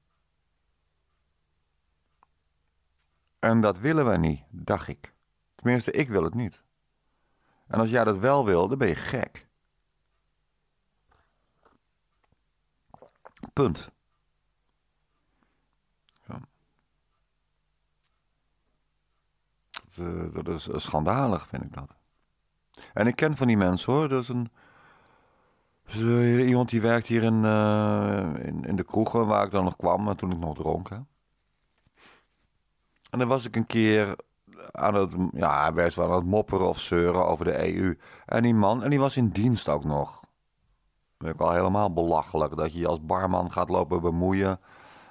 En dat willen wij niet, dacht ik. Tenminste, ik wil het niet. En als jij dat wel wil, dan ben je gek. Punt. Ja. Dat, eh, is eh, schandalig, vind ik dat. En ik ken van die mensen hoor. Dat is een. Eh, iemand die werkt hier in, in, in, de kroegen waar ik dan nog kwam, toen ik nog dronk. En dan was ik een keer aan het, ja, hij werd wel aan het mopperen of zeuren over de EU. En die man, en die was in dienst ook nog. Dat wel helemaal belachelijk dat je je als barman gaat lopen bemoeien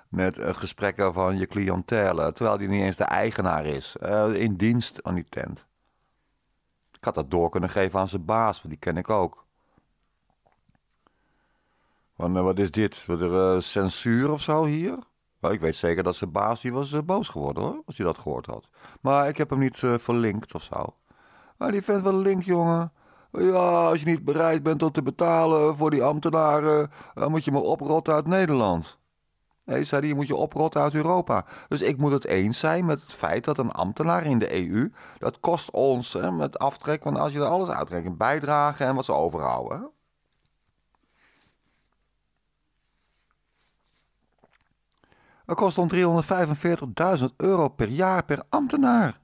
met eh, gesprekken van je cliëntelen. Terwijl die niet eens de eigenaar is. Eh, in dienst aan die tent. Ik had dat door kunnen geven aan zijn baas, want die ken ik ook. want eh, wat is dit? Wat er censuur of zo hier? ik weet zeker dat zijn baas die was eh, boos geworden hoor, als hij dat gehoord had. Maar ik heb hem niet eh, verlinkt of zo. Maar die vent wel link, jongen. Ja, als je niet bereid bent om te betalen voor die ambtenaren, dan moet je maar oprotten uit Nederland. Nee, zei je moet je oprotten uit Europa. Dus ik moet het eens zijn met het feit dat een ambtenaar in de EU, dat kost ons hè, met aftrek, want als je er alles uitrekent, bijdragen en wat ze overhouden. Dat kost dan 345.000 euro per jaar per ambtenaar.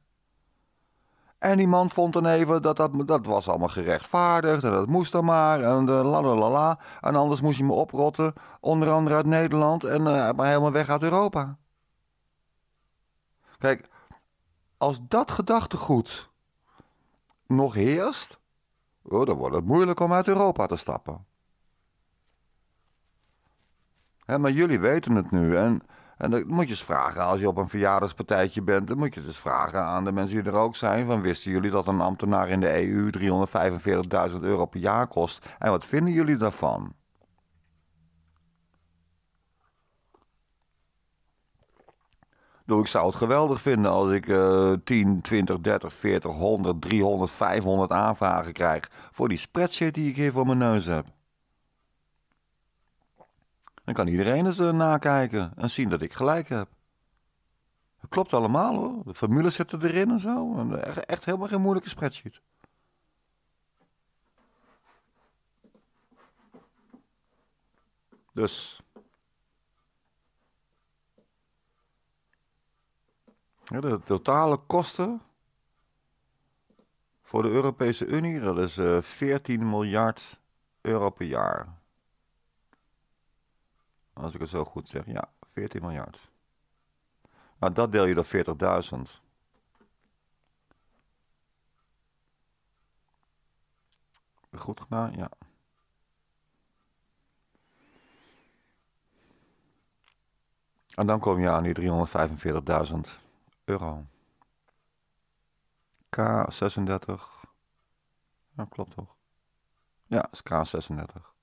En die man vond dan even dat, dat dat was allemaal gerechtvaardigd en dat moest dan maar en la la la En anders moest je me oprotten, onder andere uit Nederland en uh, eh, maar helemaal weg uit Europa. Kijk, als dat gedachtegoed nog heerst, oh, dan wordt het moeilijk om uit Europa te stappen. maar jullie weten het nu en en dan moet je eens vragen, als je op een verjaardagspartijtje bent, dan moet je het vragen aan de mensen die er ook zijn. Van wisten jullie dat een ambtenaar in de EU 345.000 euro per jaar kost? En wat vinden jullie daarvan? ik zou het geweldig vinden als ik uh, 10, 20, 30, 40, 100, 300, 500 aanvragen krijg voor die spreadsheet die ik hier voor mijn neus heb. Dan kan iedereen eens eh, nakijken en zien dat ik gelijk heb. Het klopt allemaal hoor. De formules zitten erin en zo. En eh, echt, echt helemaal geen moeilijke spreadsheet. Dus. de totale kosten voor de Europese Unie, dat is 14 eh, miljard euro per jaar als ik het zo goed zeg. Ja, 14 miljard. Maar dat deel je door 40.000. Goed gedaan, ja. En dan kom je aan die 345.000 euro. K36. Nou, klopt toch? Ja, is K36.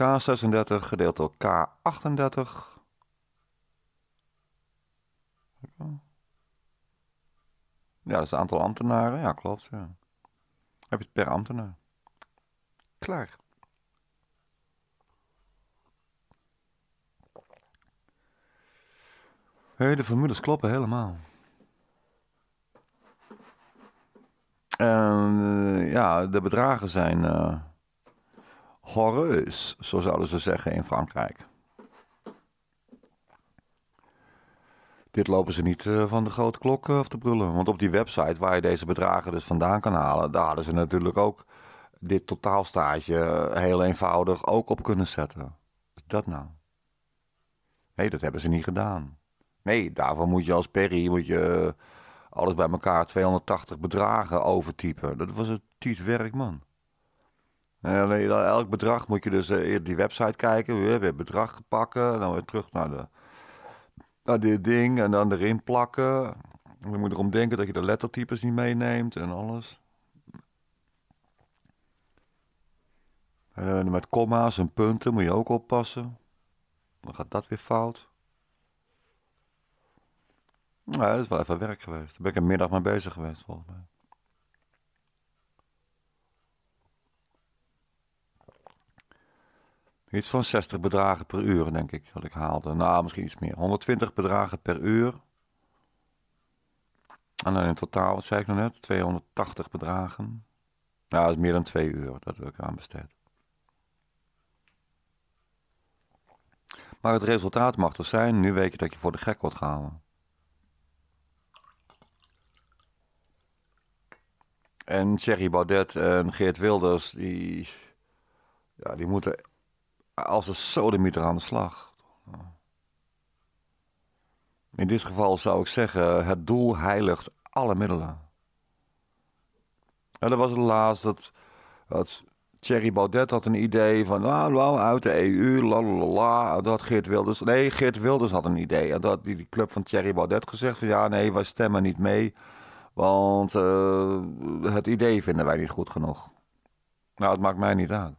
K36 gedeeld door K38. Ja, dat is het aantal ambtenaren. Ja, klopt. Ja. Heb je het per ambtenaar. Klaar. Hey, de formules kloppen helemaal. En eh, ja, de bedragen zijn... Eh, horreus, zo zouden ze zeggen in Frankrijk. Dit lopen ze niet eh, van de grote klok eh, af te brullen. Want op die website waar je deze bedragen dus vandaan kan halen, daar hadden ze natuurlijk ook dit totaalstaatje eh, heel eenvoudig ook op kunnen zetten. Is dat nou? Nee, dat hebben ze niet gedaan. Nee, daarvoor moet je als Perry moet je alles bij elkaar 280 bedragen overtypen. Dat was het tiet werk, man. Eh, elk bedrag moet je dus eh, eerst die website kijken, weer, het bedrag pakken, dan weer terug naar, de, naar dit ding en dan erin plakken. Je moet erom denken dat je de lettertypes niet meeneemt en alles. En eh, met komma's en punten moet je ook oppassen. Dan gaat dat weer fout. Nou, dat is wel even werk geweest. Daar ben ik een middag mee bezig geweest, volgens mij. Iets van 60 bedragen per uur, denk ik, dat ik haalde. Nou, misschien iets meer. 120 bedragen per uur. En dan in totaal, wat zei ik nog net, 280 bedragen. Nou, dat is meer dan twee uur dat ik aan besteed. Maar het resultaat mag er zijn, nu weet je dat je voor de gek wordt gehouden. En Thierry Baudet en Geert Wilders, die, ja, die moeten als een sodemieter aan de slag. In dit geval zou ik zeggen, het doel heiligt alle middelen. En dat was het laatst dat, Thierry Baudet had een idee van nou, la, la, uit de EU, la, la, la. Dat Geert Wilders, nee, Geert Wilders had een idee. En dat had die club van Thierry Baudet gezegd van ja, nee, wij stemmen niet mee. Want eh, het idee vinden wij niet goed genoeg. Nou, het maakt mij niet uit.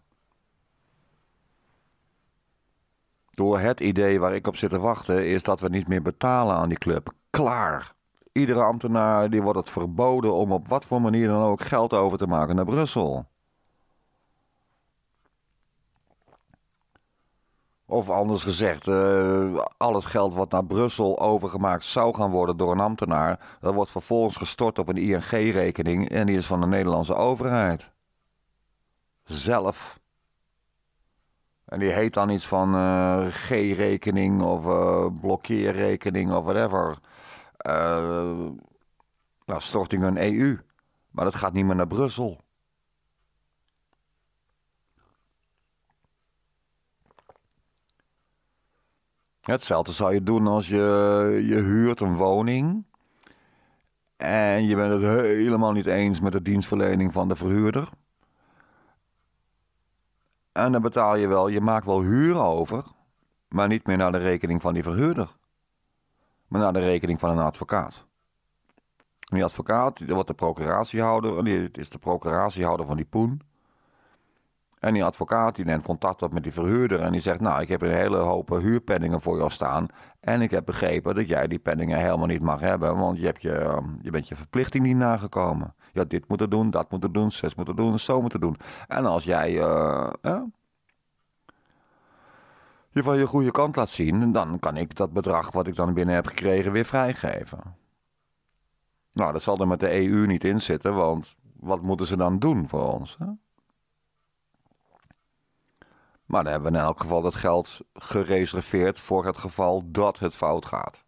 door het idee waar ik op zit te wachten, is dat we niet meer betalen aan die club. Klaar. Iedere ambtenaar die wordt het verboden om op wat voor manier dan ook geld over te maken naar Brussel. Of anders gezegd, uh, al het geld wat naar Brussel overgemaakt zou gaan worden door een ambtenaar, dat wordt vervolgens gestort op een ING-rekening en die is van de Nederlandse overheid. Zelf. En die heet dan iets van eh, G-rekening of eh, blokkeerrekening of whatever. Uh, nou, storting een EU. Maar dat gaat niet meer naar Brussel. Hetzelfde zou je doen als je, je huurt een woning. En je bent het helemaal niet eens met de dienstverlening van de verhuurder. En dan betaal je wel, je maakt wel huur over, maar niet meer naar de rekening van die verhuurder. Maar naar de rekening van een advocaat. En die advocaat, die wordt de procuratiehouder, en die is de procuratiehouder van die poen. En die advocaat die neemt contact op met die verhuurder en die zegt, nou ik heb een hele hoop huurpenningen voor jou staan. En ik heb begrepen dat jij die penningen helemaal niet mag hebben, want je, hebt je, je bent je verplichting niet nagekomen ja, dit moeten doen, dat moeten doen, zes moeten doen, zo moeten doen. En als jij eh, je van je goede kant laat zien, dan kan ik dat bedrag wat ik dan binnen heb gekregen weer vrijgeven. Nou, dat zal er met de EU niet in zitten, want wat moeten ze dan doen voor ons? Hè? Maar dan hebben we in elk geval dat geld gereserveerd voor het geval dat het fout gaat.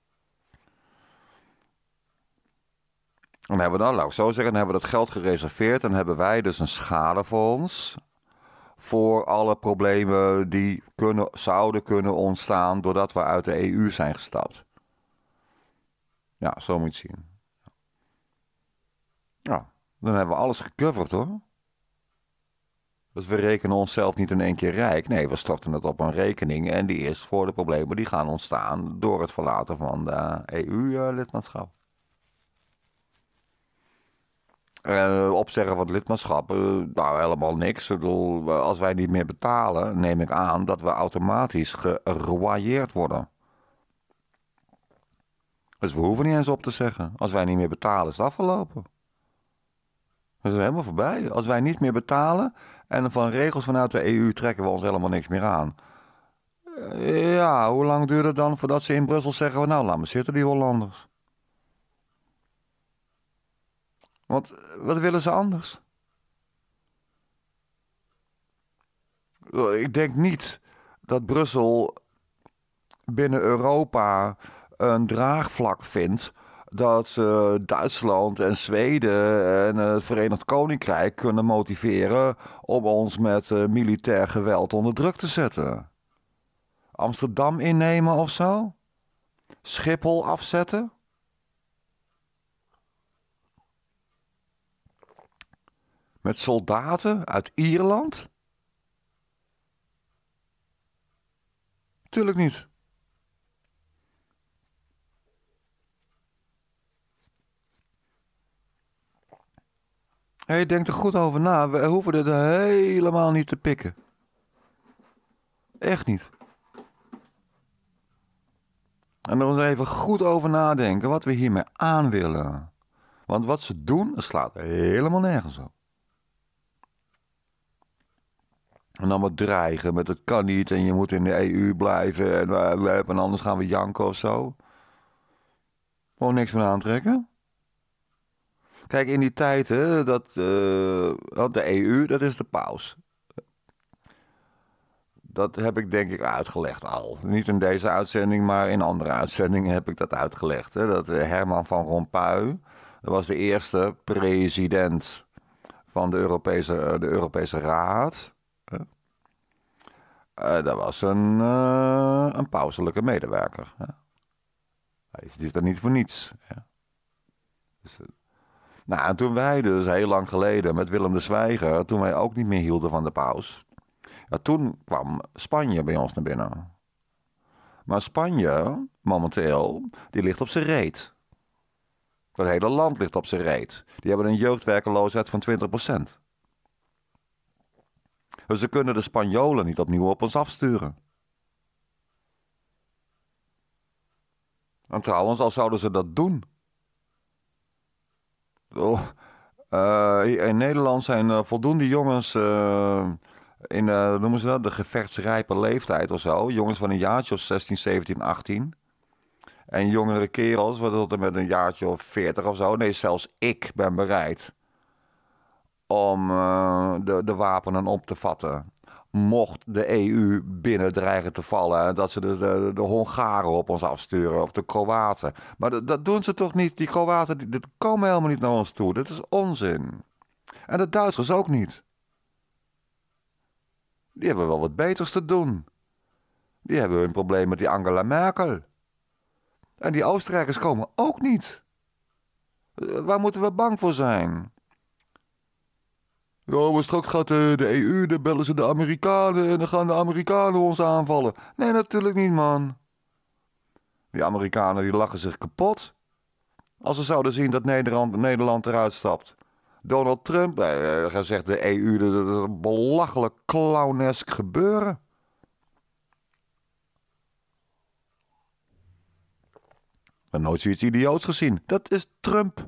dan hebben we dan, laat ik zo zeggen, hebben we dat geld gereserveerd. En hebben wij dus een schadefonds voor alle problemen die kunnen, zouden kunnen ontstaan doordat we uit de EU zijn gestapt. Ja, zo moet je het zien. Ja, dan hebben we alles gecoverd hoor. Dus we rekenen onszelf niet in één keer rijk. Nee, we storten het op een rekening en die is voor de problemen die gaan ontstaan door het verlaten van de EU-lidmaatschap. Eh, uh, opzeggen van lidmaatschap, uh, nou helemaal niks. bedoel, als wij niet meer betalen, neem ik aan dat we automatisch geroyeerd worden. Dus we hoeven niet eens op te zeggen. Als wij niet meer betalen, is het afgelopen. Dat is helemaal voorbij. Als wij niet meer betalen en van regels vanuit de EU trekken we ons helemaal niks meer aan. Eh, ja, hoe lang duurt het dan voordat ze in Brussel zeggen: Nou, laat me zitten, die Hollanders? Want eh, wat willen ze anders? Ik denk niet dat Brussel binnen Europa een draagvlak vindt dat ze Duitsland en Zweden en het Verenigd Koninkrijk kunnen motiveren om ons met eh, militair geweld onder druk te zetten. Amsterdam innemen of zo? Schiphol afzetten? met soldaten uit Ierland? Tuurlijk niet. Hey, denk er goed over na. We hoeven dit helemaal niet te pikken. Echt niet. En dan eens even goed over nadenken wat we hiermee aan willen. Want wat ze doen, slaat helemaal nergens op. En dan wat dreigen met het kan niet en je moet in de EU blijven en, eh, en anders gaan we janken of zo. Gewoon niks van aantrekken. Kijk, in die tijd, hè, dat, eh, de EU, dat is de paus. Dat heb ik denk ik uitgelegd al. Niet in deze uitzending, maar in andere uitzendingen heb ik dat uitgelegd. Hè. Dat eh, Herman van Rompuy, dat was de eerste president van de Europese, de Europese Raad. Eh, eh, dat was eh, een, pauselijke medewerker. Hè? Hij is, is er niet voor niets. Hè? Dus, nou, en toen wij dus heel lang geleden met Willem de Zwijger, toen wij ook niet meer hielden van de paus, ja, toen kwam Spanje bij ons naar binnen. Maar Spanje, momenteel, die ligt op zijn reet. Dat hele land ligt op zijn reet. Die hebben een jeugdwerkeloosheid van 20%. Ze kunnen de Spanjolen niet opnieuw op ons afsturen. En trouwens, al zouden ze dat doen. Eh, in Nederland zijn eh, voldoende jongens eh, in, noemen ze dat, de gevechtsrijpe leeftijd of zo. Jongens van een jaartje of 16, 17, 18. En jongere kerels, wat tot met een jaartje of 40 of zo. Nee, zelfs ik ben bereid om eh, de, de wapenen op te vatten. Mocht de EU binnen dreigen te vallen, dat ze de, de, Hongaren op ons afsturen of de Kroaten. Maar dat, doen ze toch niet? Die Kroaten die, komen helemaal niet naar ons toe. Dat is onzin. En de Duitsers ook niet. Die hebben wel wat beters te doen. Die hebben hun probleem met die Angela Merkel. En die Oostenrijkers komen ook niet. Eh, waar moeten we bang voor zijn? Ja, maar straks gaat de, EU, e dan bellen ze de Amerikanen en dan gaan de Amerikanen ons aanvallen. Nee, natuurlijk niet, man. Die Amerikanen die lachen zich kapot. Als ze zouden zien dat Nederland, Nederland eruit stapt. Donald Trump, eh, eh zegt de EU, dat is een belachelijk clownesk gebeuren. Maar nooit zoiets idioots gezien. Dat is Trump.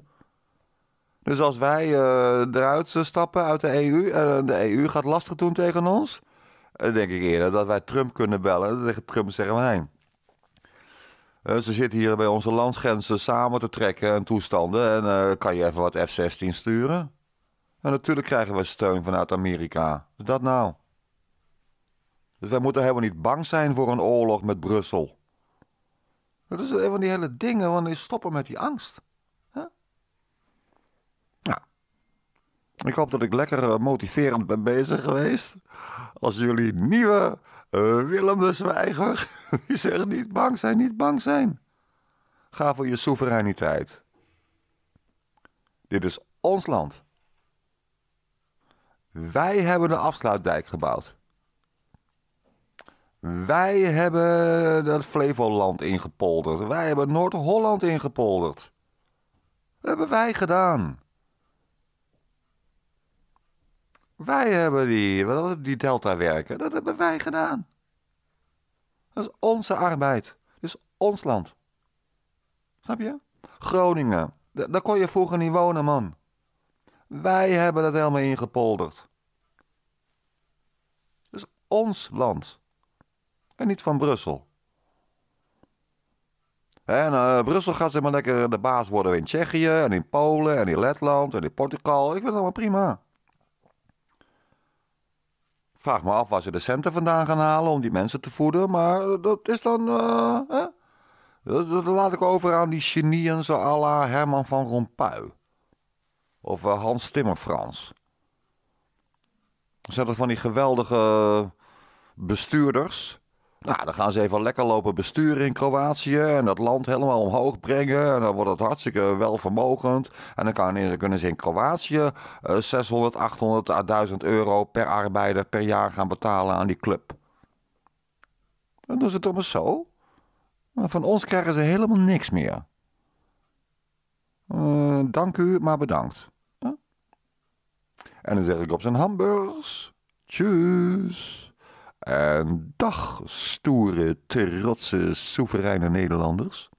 Dus als wij eh, eruit eh, stappen uit de EU en eh, de EU gaat lastig doen tegen ons, dan denk ik eerder dat wij Trump kunnen bellen en tegen Trump zeggen we heen. ze zitten hier bij onze landsgrenzen samen te trekken en toestanden. En kan je even wat F-16 sturen? En natuurlijk krijgen we steun vanuit Amerika. dat nou? Dus wij moeten helemaal niet bang zijn voor een oorlog met Brussel. Dat is een van die hele dingen, want stoppen met die angst. Ik hoop dat ik lekker eh, motiverend ben bezig geweest. Als jullie nieuwe eh, Willem de Zwijger, die zegt niet bang zijn, niet bang zijn. Ga voor je soevereiniteit. Dit is ons land. Wij hebben de afsluitdijk gebouwd. Wij hebben dat Flevoland ingepolderd. Wij hebben Noord-Holland ingepolderd. Dat hebben wij gedaan. Wij hebben die, die delta werken, dat hebben wij gedaan. Dat is onze arbeid. Dat is ons land. Snap je? Groningen. Daar kon je vroeger niet wonen, man. Wij hebben dat helemaal ingepolderd. Dat is ons land. En niet van Brussel. En eh, Brussel gaat ze maar lekker de baas worden in Tsjechië en in Polen en in Letland en in Portugal. Ik vind het allemaal prima. Vraag me af waar ze de centen vandaan gaan halen om die mensen te voeden, maar dat is dan. Uh, hè? Dat, dat, laat ik over aan die genieën zo à la Herman van Rompuy. Of eh, Hans Timmerfrans. Zijn dat van die geweldige bestuurders nou, dan gaan ze even lekker lopen besturen in Kroatië en dat land helemaal omhoog brengen. En dan wordt het hartstikke welvermogend. En dan, kunnen ze in Kroatië 600, 800, 1000 euro per arbeider per jaar gaan betalen aan die club. Dan is het toch maar zo. van ons krijgen ze helemaal niks meer. Eh, dank u, maar bedankt. En dan zeg ik op zijn hamburgers. Tjus. En dag, stoere, trotse, soevereine Nederlanders.